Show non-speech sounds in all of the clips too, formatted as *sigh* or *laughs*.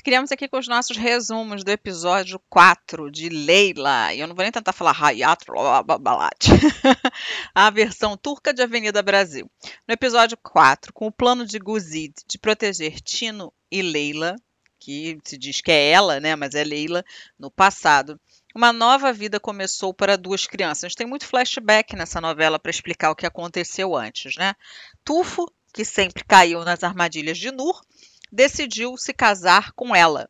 criamos aqui com os nossos resumos do episódio 4 de Leila. E eu não vou nem tentar falar Hayat Balat, *laughs* a versão turca de Avenida Brasil. No episódio 4, com o plano de Guzid de proteger Tino e Leila, que se diz que é ela, né, mas é Leila, no passado. Uma nova vida começou para duas crianças. A gente tem muito flashback nessa novela para explicar o que aconteceu antes, né? Tufo, que sempre caiu nas armadilhas de Nur, decidiu se casar com ela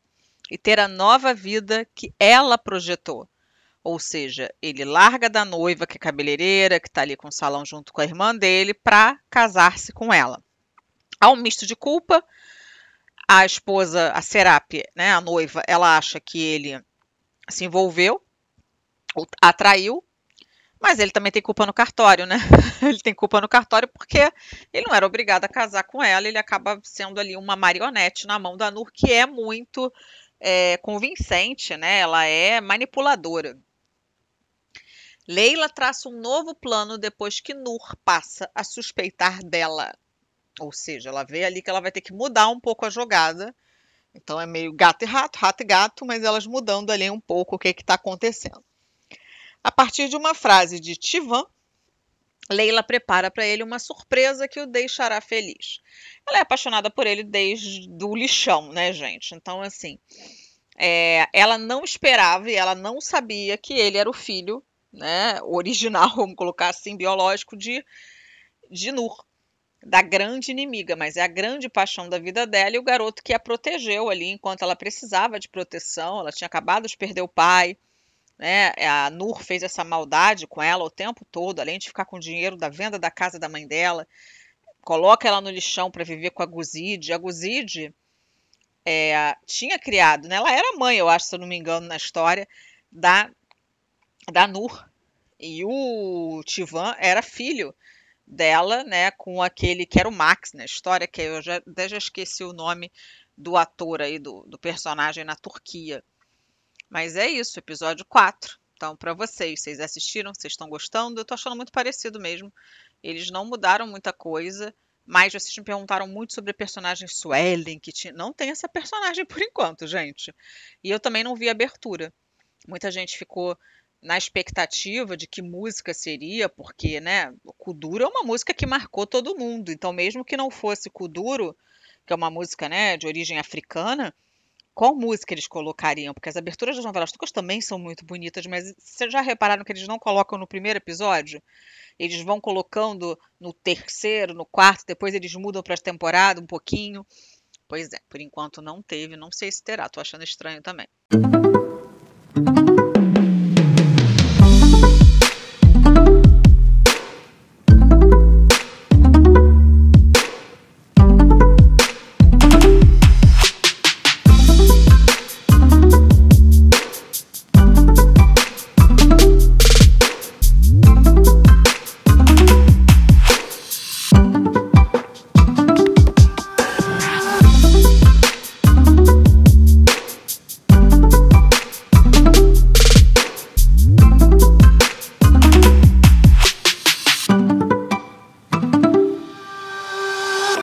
e ter a nova vida que ela projetou. Ou seja, ele larga da noiva, que é cabeleireira, que está ali com o salão junto com a irmã dele, para casar-se com ela. Há um misto de culpa. A esposa, a Serape, né, a noiva, ela acha que ele se envolveu, atraiu, mas ele também tem culpa no cartório, né? *laughs* Ele tem culpa no cartório porque ele não era obrigado a casar com ela, ele acaba sendo ali uma marionete na mão da Nur, que é muito é, convincente, né? Ela é manipuladora. Leila traça um novo plano depois que Nur passa a suspeitar dela. Ou seja, ela vê ali que ela vai ter que mudar um pouco a jogada. Então é meio gato e rato, rato e gato, mas elas mudando ali um pouco o que está acontecendo. A partir de uma frase de Tivan, Leila prepara para ele uma surpresa que o deixará feliz. Ela é apaixonada por ele desde o lixão, né, gente? Então, assim, é, ela não esperava e ela não sabia que ele era o filho, né, original, *laughs* vamos colocar assim, biológico de, de Nur, da grande inimiga, mas é a grande paixão da vida dela e o garoto que a protegeu ali enquanto ela precisava de proteção. Ela tinha acabado de perder o pai né? Eh, a Nur fez essa maldade com ela o tempo todo, além de ficar com o dinheiro da venda da casa da mãe dela, coloca ela no lixão para viver com a Guzide. A Guzide é, tinha criado, né? Ela era mãe, eu acho, se eu não me engano, na história da da Nur. E o Tivan era filho dela, né, com aquele que era o Max, né, história que eu já, até já esqueci o nome do ator aí, do, do personagem na Turquia. Mas é isso, episódio 4. Então, para vocês, vocês assistiram, vocês estão gostando? Eu tô achando muito parecido mesmo. Eles não mudaram muita coisa, mas vocês me perguntaram muito sobre a personagem Swelling que tinha... não tem essa personagem *laughs* por enquanto, gente. E eu também não vi abertura. Muita gente ficou na expectativa de que música seria, porque, né, Kuduro é uma música que marcou todo mundo. Então, mesmo que não fosse Kuduro, que é uma música, né, de origem africana, qual música eles colocariam, porque as aberturas das novelas turcas também são muito bonitas, mas vocês já repararam que eles não colocam no primeiro episódio? Eles vão colocando no terceiro, no quarto, depois eles mudam para a temporada um pouquinho. Pois é, por enquanto não teve, não sei se terá, Estou achando estranho também.